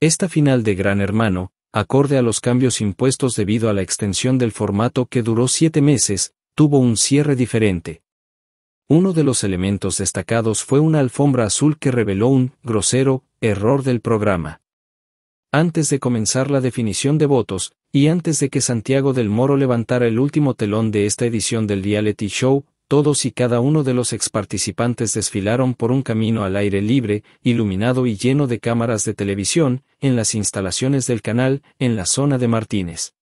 Esta final de Gran Hermano, acorde a los cambios impuestos debido a la extensión del formato que duró siete meses, tuvo un cierre diferente. Uno de los elementos destacados fue una alfombra azul que reveló un grosero error del programa. Antes de comenzar la definición de votos, y antes de que Santiago del Moro levantara el último telón de esta edición del reality show, todos y cada uno de los exparticipantes desfilaron por un camino al aire libre, iluminado y lleno de cámaras de televisión, en las instalaciones del canal, en la zona de Martínez.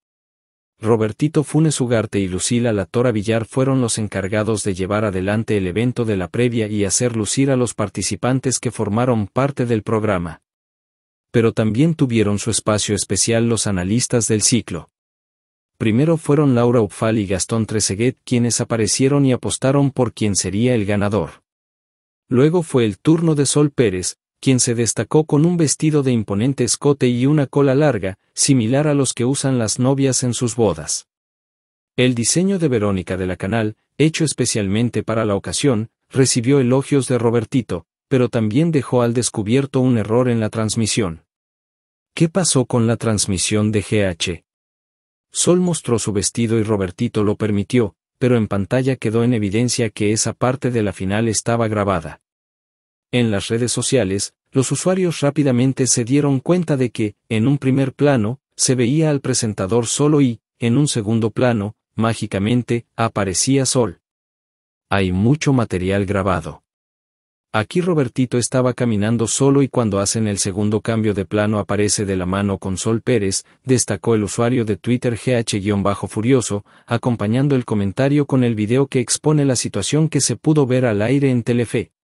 Robertito Funes Ugarte y Lucila Latora Villar fueron los encargados de llevar adelante el evento de la previa y hacer lucir a los participantes que formaron parte del programa. Pero también tuvieron su espacio especial los analistas del ciclo primero fueron Laura Upfal y Gastón Treseguet quienes aparecieron y apostaron por quien sería el ganador. Luego fue el turno de Sol Pérez, quien se destacó con un vestido de imponente escote y una cola larga, similar a los que usan las novias en sus bodas. El diseño de Verónica de la Canal, hecho especialmente para la ocasión, recibió elogios de Robertito, pero también dejó al descubierto un error en la transmisión. ¿Qué pasó con la transmisión de GH? Sol mostró su vestido y Robertito lo permitió, pero en pantalla quedó en evidencia que esa parte de la final estaba grabada. En las redes sociales, los usuarios rápidamente se dieron cuenta de que, en un primer plano, se veía al presentador solo y, en un segundo plano, mágicamente, aparecía Sol. Hay mucho material grabado. Aquí Robertito estaba caminando solo y cuando hacen el segundo cambio de plano aparece de la mano con Sol Pérez, destacó el usuario de Twitter GH-Furioso, acompañando el comentario con el video que expone la situación que se pudo ver al aire en Telefe.